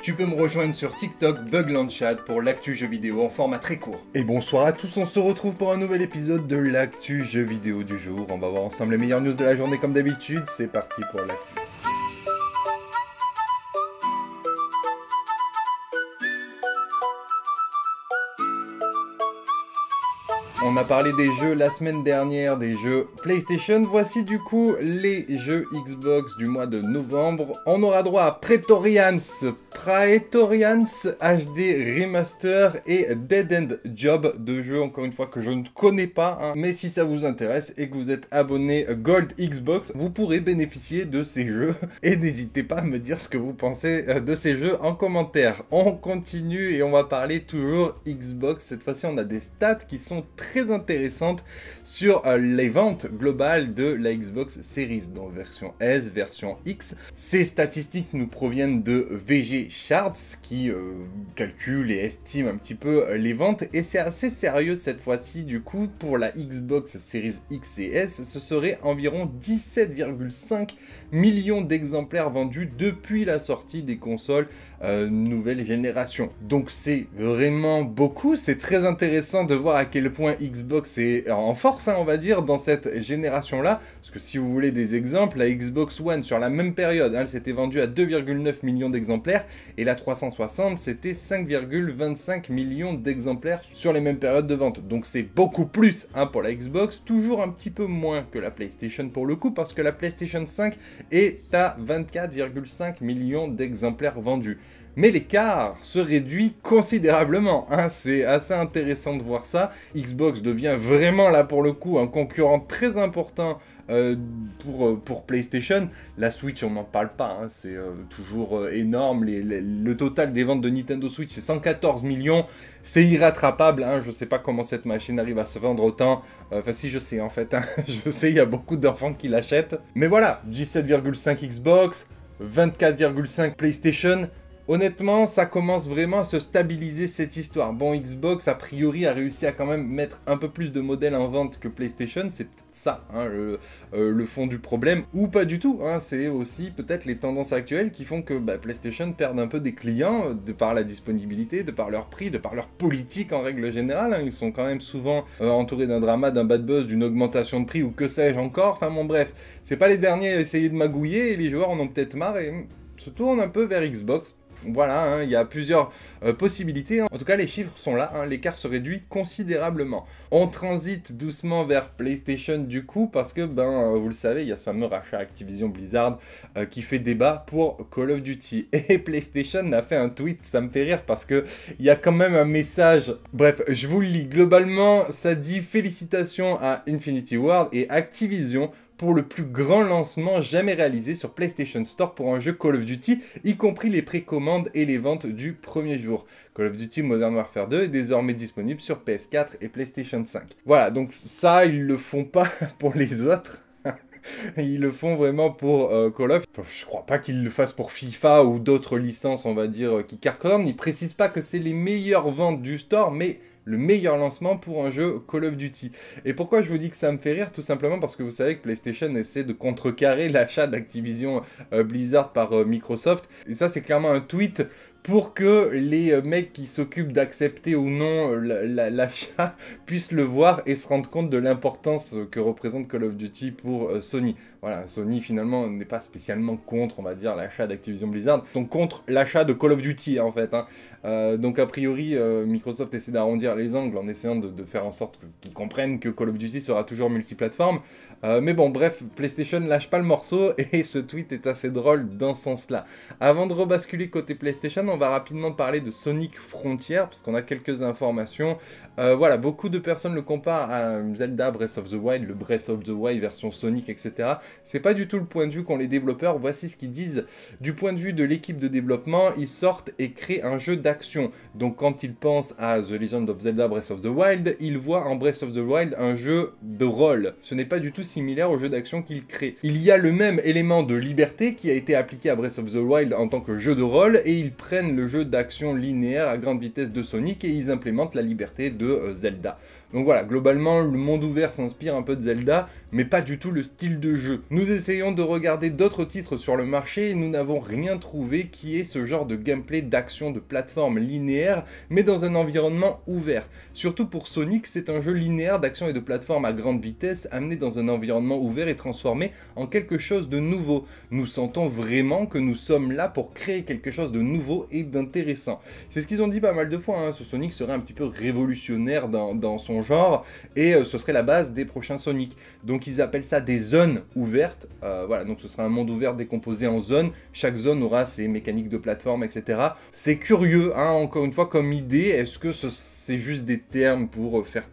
Tu peux me rejoindre sur TikTok Buglandchat pour l'actu jeu vidéo en format très court. Et bonsoir à tous, on se retrouve pour un nouvel épisode de l'actu jeu vidéo du jour. On va voir ensemble les meilleures news de la journée comme d'habitude. C'est parti pour l'actu. On a parlé des jeux la semaine dernière, des jeux PlayStation. Voici du coup les jeux Xbox du mois de novembre. On aura droit à Praetorians, Praetorians HD Remaster et Dead End Job, deux jeux encore une fois que je ne connais pas. Hein. Mais si ça vous intéresse et que vous êtes abonné Gold Xbox, vous pourrez bénéficier de ces jeux. Et n'hésitez pas à me dire ce que vous pensez euh, de ces jeux en commentaire. On continue et on va parler toujours Xbox. Cette fois-ci, on a des stats qui sont très intéressante sur euh, les ventes globales de la Xbox Series, dans version S, version X. Ces statistiques nous proviennent de VG Charts qui euh, calcule et estime un petit peu euh, les ventes et c'est assez sérieux cette fois-ci du coup pour la Xbox Series X et S, ce serait environ 17,5 millions d'exemplaires vendus depuis la sortie des consoles nouvelle génération. Donc c'est vraiment beaucoup, c'est très intéressant de voir à quel point Xbox est en force, hein, on va dire, dans cette génération-là. Parce que si vous voulez des exemples, la Xbox One, sur la même période, hein, elle s'était vendue à 2,9 millions d'exemplaires, et la 360, c'était 5,25 millions d'exemplaires sur les mêmes périodes de vente. Donc c'est beaucoup plus hein, pour la Xbox, toujours un petit peu moins que la PlayStation pour le coup, parce que la PlayStation 5 est à 24,5 millions d'exemplaires vendus mais l'écart se réduit considérablement. Hein, c'est assez intéressant de voir ça. Xbox devient vraiment là pour le coup un concurrent très important euh, pour, euh, pour PlayStation. La Switch, on n'en parle pas, hein, c'est euh, toujours énorme. le total des ventes de Nintendo Switch, c'est 114 millions. C'est irrattrapable, hein, je ne sais pas comment cette machine arrive à se vendre autant. Enfin si, je sais en fait, je sais, il y a beaucoup d'enfants qui l'achètent. Mais voilà, 17,5 Xbox, 24,5 PlayStation. Honnêtement, ça commence vraiment à se stabiliser cette histoire. Bon, Xbox, a priori, a réussi à quand même mettre un peu plus de modèles en vente que PlayStation. C'est peut-être ça, hein, euh, le, fond du problème. Ou pas du tout. Hein. C'est aussi peut-être les tendances actuelles qui font que bah, PlayStation perd un peu des clients euh, de par la disponibilité, de par leur prix, de par leur politique en règle générale. Hein. Ils sont quand même souvent euh, entourés d'un drama, d'un bad buzz, d'une augmentation de prix ou que sais-je encore. Enfin bon, bref. C'est pas les derniers à essayer de magouiller et les joueurs en ont peut-être marre et hum, se tournent un peu vers Xbox voilà, hein, il y a plusieurs euh, possibilités. Hein. En tout cas, les chiffres sont là, hein. l'écart se réduit considérablement. On transite doucement vers PlayStation du coup, parce que, ben, euh, vous le savez, il y a ce fameux rachat Activision Blizzard euh, qui fait débat pour Call of Duty. Et PlayStation a fait un tweet, ça me fait rire, parce que il y a quand même un message. Bref, je vous le lis. Globalement, ça dit félicitations à Infinity World et Activision pour le plus grand lancement jamais réalisé sur PlayStation Store pour un jeu Call of Duty, y compris les précommandes et les ventes du premier jour. Call of Duty Modern Warfare 2 est désormais disponible sur PS4 et PlayStation 5. Voilà, donc ça, ils le font pas pour les autres ils le font vraiment pour euh, Call of. je crois pas qu'ils le fassent pour FIFA ou d'autres licences, on va dire, euh, qui carconnent. Ils précisent pas que c'est les meilleures ventes du store, mais le meilleur lancement pour un jeu Call of Duty. Et pourquoi je vous dis que ça me fait rire Tout simplement parce que vous savez que PlayStation essaie de contrecarrer l'achat d'Activision euh, Blizzard par euh, Microsoft. Et ça, c'est clairement un tweet pour que les euh, mecs qui s'occupent d'accepter ou non l'achat euh, la, puissent le voir et se rendre compte de l'importance euh, que représente Call of Duty pour Sony. Voilà, Sony finalement n'est pas spécialement contre, on va dire, l'achat d'Activision Blizzard, ils sont contre l'achat de Call of Duty hein, en fait. Hein. donc a priori, Microsoft essaie d'arrondir les angles en essayant de, faire en sorte qu'ils comprennent que Call of Duty sera toujours multiplateforme. mais bon, bref, PlayStation lâche pas le morceau et ce tweet est assez drôle dans ce sens-là. Avant de rebasculer côté PlayStation, va rapidement parler de Sonic Frontier, parce qu'on a quelques informations. Euh, voilà, beaucoup de personnes le comparent à Zelda Breath of the Wild, le Breath of the Wild version Sonic, etc. C'est pas du tout le point de vue qu'ont les développeurs. Voici ce qu'ils disent. Du point de vue de l'équipe de développement, ils sortent et créent un jeu d'action. Donc quand ils pensent à The Legend of Zelda Breath of the Wild, ils voient en Breath of the Wild un jeu de rôle. Ce n'est pas du tout similaire au jeu d'action qu'ils créent. Il y a le même élément de liberté qui a été appliqué à Breath of the Wild en tant que jeu de rôle et ils prennent le jeu d'action linéaire à grande vitesse de Sonic et ils implémentent la liberté de euh, Zelda. Donc voilà, globalement, le monde ouvert s'inspire un peu de Zelda, mais pas du tout le style de jeu. Nous essayons de regarder d'autres titres sur le marché et nous n'avons rien trouvé qui est ce genre de gameplay d'action de plateforme linéaire, mais dans un environnement ouvert. Surtout pour Sonic, c'est un jeu linéaire d'action et de plateforme à grande vitesse amené dans un environnement ouvert et transformé en quelque chose de nouveau. Nous sentons vraiment que nous sommes là pour créer quelque chose de nouveau et d'intéressant. C'est ce qu'ils ont dit pas mal de fois, hein. ce Sonic serait un petit peu révolutionnaire dans, son genre, et euh, ce serait la base des prochains Sonic. Donc ils appellent ça des zones ouvertes, euh, voilà, donc ce sera un monde ouvert décomposé en zones, chaque zone aura ses mécaniques de plateforme, etc. C'est curieux, hein. encore une fois, comme idée, est-ce que c'est juste des termes pour euh, faire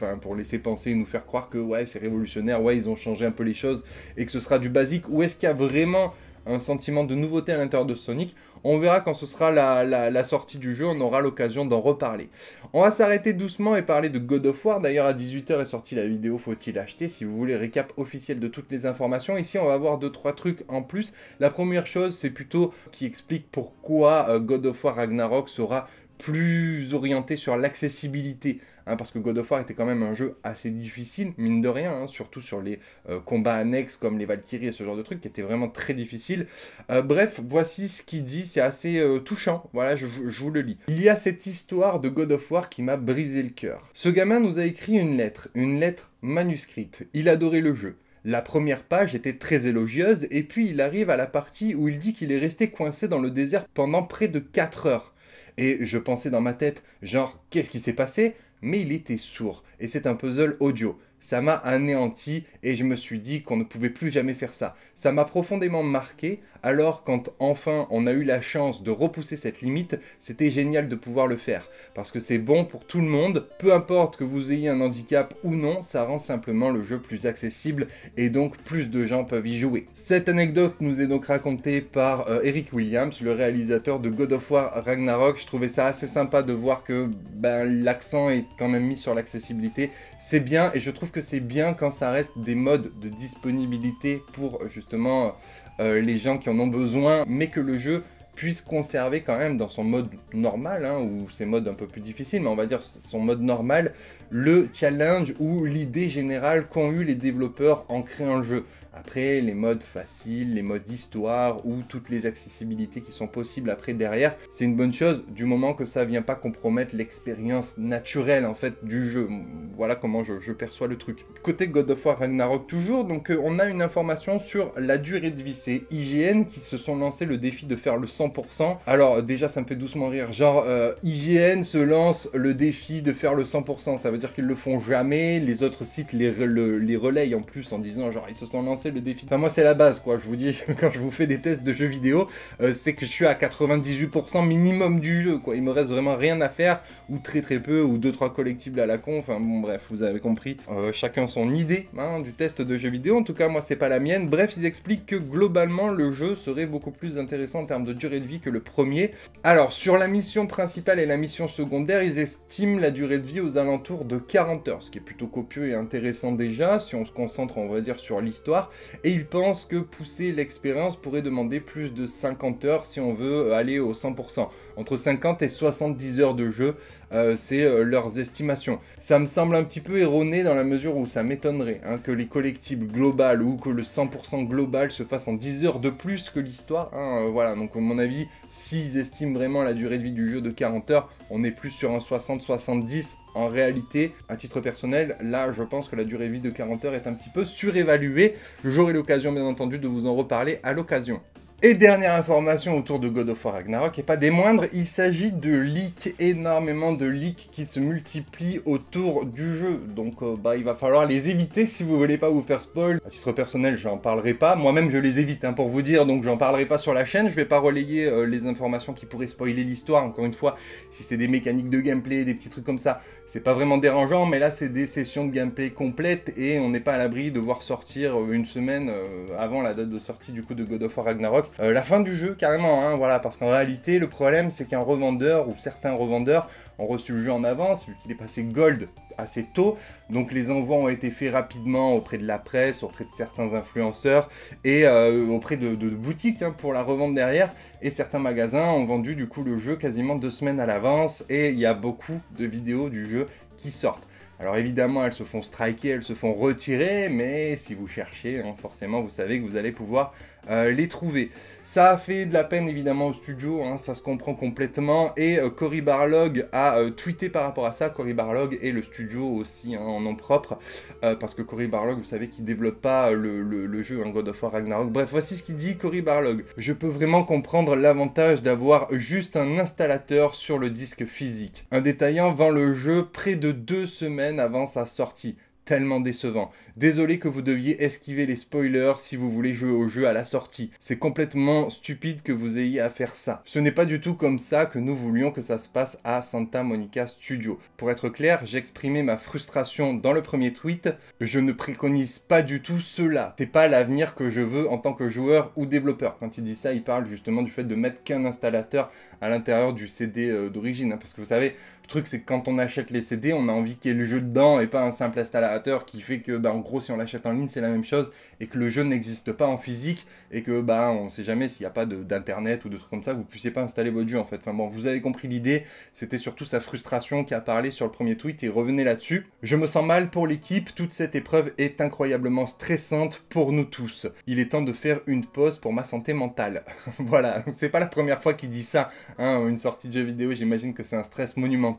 Enfin, pour laisser penser et nous faire croire que ouais c'est révolutionnaire, ouais ils ont changé un peu les choses et que ce sera du basique, ou est-ce qu'il y a vraiment un sentiment de nouveauté à l'intérieur de Sonic. On verra quand ce sera la, la, sortie du jeu, on aura l'occasion d'en reparler. On va s'arrêter doucement et parler de God of War. D'ailleurs, à 18h est sortie la vidéo Faut-il acheter Si vous voulez, récap officiel de toutes les informations. Ici, on va voir 2-3 trucs en plus. La première chose, c'est plutôt qui explique pourquoi euh, God of War Ragnarok sera plus orienté sur l'accessibilité, hein, parce que God of War était quand même un jeu assez difficile, mine de rien, hein, surtout sur les euh, combats annexes comme les Valkyries et ce genre de trucs, qui étaient vraiment très difficiles. Euh, bref, voici ce qu'il dit, c'est assez euh, touchant, voilà, je, je, vous le lis. Il y a cette histoire de God of War qui m'a brisé le cœur. Ce gamin nous a écrit une lettre, une lettre manuscrite, il adorait le jeu. La première page était très élogieuse, et puis il arrive à la partie où il dit qu'il est resté coincé dans le désert pendant près de 4 heures. Et je pensais dans ma tête, genre, qu'est-ce qui s'est passé Mais il était sourd, et c'est un puzzle audio ça m'a anéanti et je me suis dit qu'on ne pouvait plus jamais faire ça. Ça m'a profondément marqué, alors quand enfin on a eu la chance de repousser cette limite, c'était génial de pouvoir le faire. Parce que c'est bon pour tout le monde, peu importe que vous ayez un handicap ou non, ça rend simplement le jeu plus accessible et donc plus de gens peuvent y jouer. Cette anecdote nous est donc racontée par euh, Eric Williams, le réalisateur de God of War Ragnarok. Je trouvais ça assez sympa de voir que ben, l'accent est quand même mis sur l'accessibilité. C'est bien et je trouve que c'est bien quand ça reste des modes de disponibilité pour justement euh, les gens qui en ont besoin, mais que le jeu puisse conserver quand même dans son mode normal, hein, ou ses modes un peu plus difficiles, mais on va dire son mode normal, le challenge ou l'idée générale qu'ont eu les développeurs en créant le jeu. Après, les modes faciles, les modes d'histoire ou toutes les accessibilités qui sont possibles après derrière, c'est une bonne chose du moment que ça ne vient pas compromettre l'expérience naturelle en fait du jeu. Voilà comment je, perçois le truc. Côté God of War Ragnarok toujours, donc euh, on a une information sur la durée de vie. C'est IGN qui se sont lancés le défi de faire le 100%. Alors déjà ça me fait doucement rire, genre euh, IGN se lance le défi de faire le 100%, ça veut dire qu'ils le font jamais, les autres sites les, les relayent en plus en disant genre ils se sont lancés le défi. Enfin, moi, c'est la base, quoi. Je vous dis, quand je vous fais des tests de jeux vidéo, euh, c'est que je suis à 98% minimum du jeu, quoi. Il me reste vraiment rien à faire, ou très très peu, ou 2-3 collectibles à la con. Enfin, bon, bref, vous avez compris. Euh, chacun son idée hein, du test de jeux vidéo. En tout cas, moi, c'est pas la mienne. Bref, ils expliquent que globalement, le jeu serait beaucoup plus intéressant en termes de durée de vie que le premier. Alors, sur la mission principale et la mission secondaire, ils estiment la durée de vie aux alentours de 40 heures, ce qui est plutôt copieux et intéressant déjà, si on se concentre, on va dire, sur l'histoire et il pense que pousser l'expérience pourrait demander plus de 50 heures si on veut aller au 100%. Entre 50 et 70 heures de jeu euh, c'est euh, leurs estimations. Ça me semble un petit peu erroné dans la mesure où ça m'étonnerait hein, que les collectibles globales ou que le 100% global se fasse en 10 heures de plus que l'histoire. Hein, euh, voilà, donc à mon avis, s'ils estiment vraiment la durée de vie du jeu de 40 heures, on est plus sur un 60-70 en réalité, à titre personnel, là, je pense que la durée de vie de 40 heures est un petit peu surévaluée. J'aurai l'occasion, bien entendu, de vous en reparler à l'occasion. Et dernière information autour de God of War Ragnarok, et pas des moindres, il s'agit de leaks, énormément de leaks qui se multiplient autour du jeu. Donc euh, bah, il va falloir les éviter si vous voulez pas vous faire spoil. À titre personnel, j'en parlerai pas. Moi-même, je les évite hein, pour vous dire, donc j'en parlerai pas sur la chaîne. Je vais pas relayer euh, les informations qui pourraient spoiler l'histoire. Encore une fois, si c'est des mécaniques de gameplay, des petits trucs comme ça, c'est pas vraiment dérangeant, mais là, c'est des sessions de gameplay complètes et on n'est pas à l'abri de voir sortir euh, une semaine avant la date de sortie du coup de God of War Ragnarok euh, la fin du jeu carrément, hein, voilà, parce qu'en réalité le problème c'est qu'un revendeur ou certains revendeurs ont reçu le jeu en avance vu qu'il est passé gold assez tôt. Donc les envois ont été faits rapidement auprès de la presse, auprès de certains influenceurs et euh, auprès de, boutiques hein, pour la revente derrière. Et certains magasins ont vendu du coup le jeu quasiment deux semaines à l'avance et il y a beaucoup de vidéos du jeu qui sortent. Alors évidemment, elles se font striker, elles se font retirer, mais si vous cherchez, hein, forcément, vous savez que vous allez pouvoir euh, les trouver. Ça a fait de la peine évidemment au studio, hein, ça se comprend complètement, et euh, Cory Barlog a euh, tweeté par rapport à ça, Cory Barlog et le studio aussi hein, en nom propre, parce que Cory Barlog, vous savez qu'il développe pas le, jeu en hein, God of War Ragnarok. Bref, voici ce qu'il dit Cory Barlog. Je peux vraiment comprendre l'avantage d'avoir juste un installateur sur le disque physique. Un détaillant vend le jeu près de deux semaines avant sa sortie tellement décevant. Désolé que vous deviez esquiver les spoilers si vous voulez jouer au jeu à la sortie. C'est complètement stupide que vous ayez à faire ça. Ce n'est pas du tout comme ça que nous voulions que ça se passe à Santa Monica Studio. Pour être clair, j'exprimais ma frustration dans le premier tweet. Je ne préconise pas du tout cela. C'est pas l'avenir que je veux en tant que joueur ou développeur. Quand il dit ça, il parle justement du fait de mettre qu'un installateur à l'intérieur du CD euh, d'origine. Hein, parce que vous savez, truc, c'est que quand on achète les CD, on a envie qu'il y ait le jeu dedans et pas un simple installateur qui fait que, bah, en gros, si on l'achète en ligne, c'est la même chose et que le jeu n'existe pas en physique et que, bah, on sait jamais s'il n'y a pas d'internet ou de trucs comme ça, vous puissiez pas installer votre jeu en fait. Enfin bon, vous avez compris l'idée, c'était surtout sa frustration qui a parlé sur le premier tweet et revenez là-dessus. Je me sens mal pour l'équipe, toute cette épreuve est incroyablement stressante pour nous tous. Il est temps de faire une pause pour ma santé mentale. voilà, c'est pas la première fois qu'il dit ça, hein, une sortie de jeu vidéo, j'imagine que c'est un stress monumental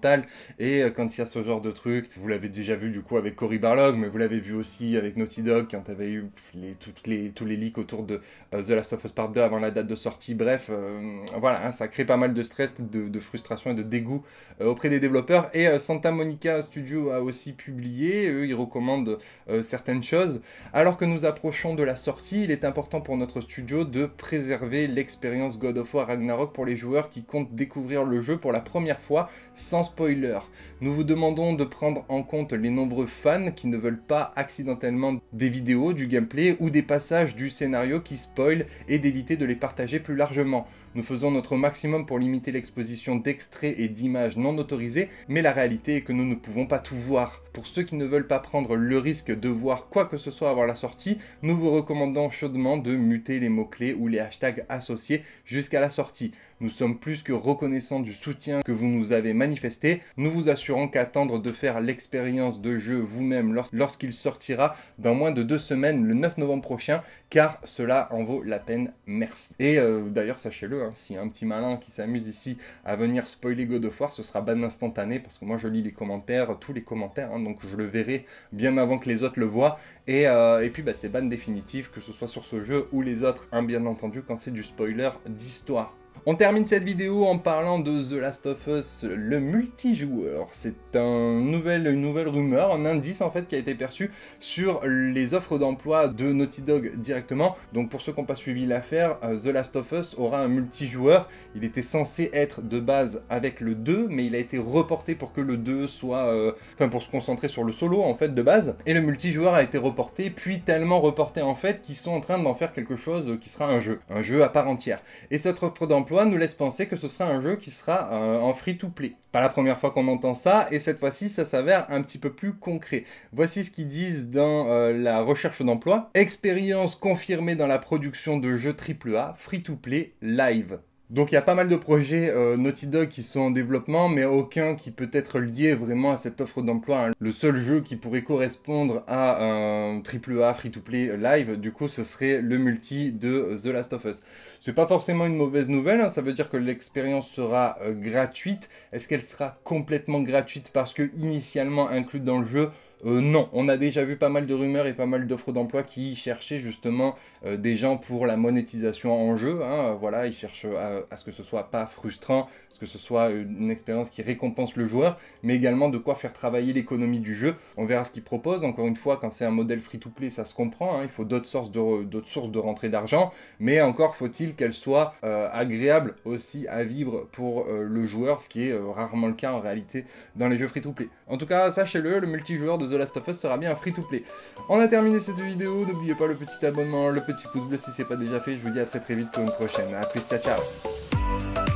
et euh, quand il y a ce genre de truc, vous l'avez déjà vu du coup avec Cory Barlog, mais vous l'avez vu aussi avec Naughty Dog quand il y avait eu toutes les, tous les leaks autour de euh, The Last of Us Part 2 avant la date de sortie. Bref, euh, voilà, hein, ça crée pas mal de stress, de, frustration et de dégoût auprès des développeurs. Et Santa Monica Studio a aussi publié, eux, ils recommandent certaines choses. Alors que nous approchons de la sortie, il est important pour notre studio de préserver l'expérience God of War Ragnarok pour les joueurs qui comptent découvrir le jeu pour la première fois sans spoiler. Nous vous demandons de prendre en compte les nombreux fans qui ne veulent pas accidentellement des vidéos, du gameplay ou des passages du scénario qui spoil et d'éviter de les partager plus largement. Nous faisons notre maximum pour limiter l'exposition d'extraits et d'images non autorisées, mais la réalité est que nous ne pouvons pas tout voir. Pour ceux qui ne veulent pas prendre le risque de voir quoi que ce soit avant la sortie, nous vous recommandons chaudement de muter les mots-clés ou les hashtags associés jusqu'à la sortie. Nous sommes plus que reconnaissants du soutien que vous nous avez manifesté. Nous vous assurons qu'attendre de faire l'expérience de jeu vous-même lorsqu'il sortira dans moins de deux semaines, le 9 novembre prochain, car cela en vaut la peine. Merci. Et euh, d'ailleurs, sachez-le, hein, si un petit malin qui s'amuse ici à venir spoiler God of War, ce sera ban instantané parce que moi je lis les commentaires, tous les commentaires, hein, donc je le verrai bien avant que les autres le voient. Et, euh, puis bah, c'est ban définitif, que ce soit sur ce jeu ou les autres, hein, bien entendu, quand c'est du spoiler d'histoire. On termine cette vidéo en parlant de The Last of Us, le multijoueur. C'est un nouvel, une nouvelle rumeur, un indice en fait qui a été perçu sur les offres d'emploi de Naughty Dog directement. Donc pour ceux qui n'ont pas suivi l'affaire, euh, The Last of Us aura un multijoueur. Il était censé être de base avec le 2, mais il a été reporté pour que le 2 soit... Euh, enfin pour se concentrer sur le solo en fait de base. Et le multijoueur a été reporté, puis tellement reporté en fait qu'ils sont en train d'en faire quelque chose qui sera un jeu. Un jeu à part entière. Et cette offre d'emploi nous laisse penser que ce sera un jeu qui sera euh, en free-to-play. Pas la première fois qu'on entend ça, et cette fois-ci, ça s'avère un petit peu plus concret. Voici ce qu'ils disent dans euh, la recherche d'emploi. Expérience confirmée dans la production de jeux AAA, free-to-play, live. Donc il y a pas mal de projets euh, Naughty Dog qui sont en développement, mais aucun qui peut être lié vraiment à cette offre d'emploi. Hein. Le seul jeu qui pourrait correspondre à un AAA free-to-play live, du coup, ce serait le multi de euh, The Last of Us. C'est pas forcément une mauvaise nouvelle, hein. ça veut dire que l'expérience sera euh, gratuite. Est-ce qu'elle sera complètement gratuite parce que initialement inclue dans le jeu euh, non, on a déjà vu pas mal de rumeurs et pas mal d'offres d'emploi qui cherchaient justement euh, des gens pour la monétisation en jeu. Hein. voilà, ils cherchent à, ce que ce soit pas frustrant, ce que ce soit une expérience qui récompense le joueur, mais également de quoi faire travailler l'économie du jeu. On verra ce qu'ils proposent. Encore une fois, quand c'est un modèle free-to-play, ça se comprend. Hein. il faut d'autres sources de, d'autres sources de rentrée d'argent, mais encore faut-il qu'elles soient euh, agréable aussi à vivre pour le joueur, ce qui est rarement le cas en réalité dans les jeux free-to-play. En tout cas, sachez-le, le multijoueur de The Last of Us sera bien un free-to-play. On a terminé cette vidéo, n'oubliez pas le petit abonnement, le petit pouce bleu si c'est pas déjà fait, je vous dis à très très vite pour une prochaine. A plus, ciao ciao